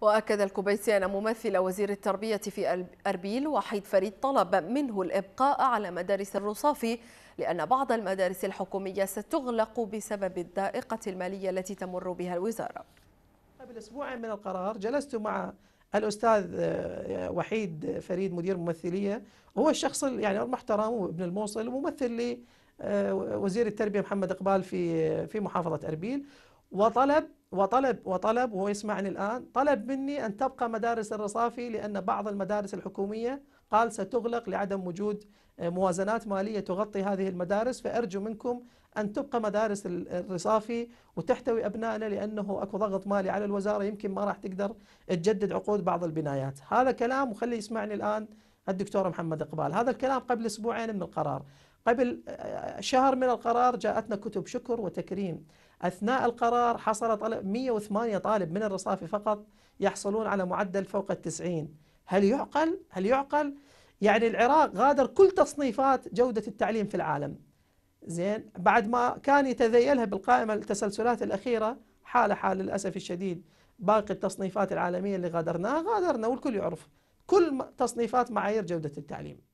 وأكد الكوبيسي أن ممثل وزير التربية في أربيل وحيد فريد طلب منه الإبقاء على مدارس الرصافي لأن بعض المدارس الحكومية ستغلق بسبب الدائقة المالية التي تمر بها الوزارة قبل أسبوع من القرار جلست مع الأستاذ آه، وحيد فريد مدير ممثلية وهو الشخص يعني المحترم وابن الموصل وممثل لي آه، وزير التربية محمد إقبال في آه، في محافظة أربيل وطلب وطلب وطلب وهو يسمعني الآن طلب مني أن تبقى مدارس الرصافي لأن بعض المدارس الحكومية قال ستغلق لعدم وجود آه، موازنات مالية تغطي هذه المدارس فأرجو منكم أن تبقى مدارس الرصافي وتحتوي أبنائنا لأنه أكو ضغط مالي على الوزارة يمكن ما راح تقدر تجدد عقود بعض البنايات هذا كلام وخلي يسمعني الآن الدكتور محمد إقبال هذا الكلام قبل أسبوعين من القرار قبل آه، شهر من القرار جاءتنا كتب شكر وتكريم أثناء القرار حصل 108 طالب من الرصافي فقط يحصلون على معدل فوق التسعين هل يعقل؟ هل يعقل؟ يعني العراق غادر كل تصنيفات جودة التعليم في العالم زين بعد ما كان يتذيلها بالقائمة التسلسلات الأخيرة حالة حال للأسف الشديد باقي التصنيفات العالمية اللي غادرناها غادرنا والكل يعرف كل تصنيفات معايير جودة التعليم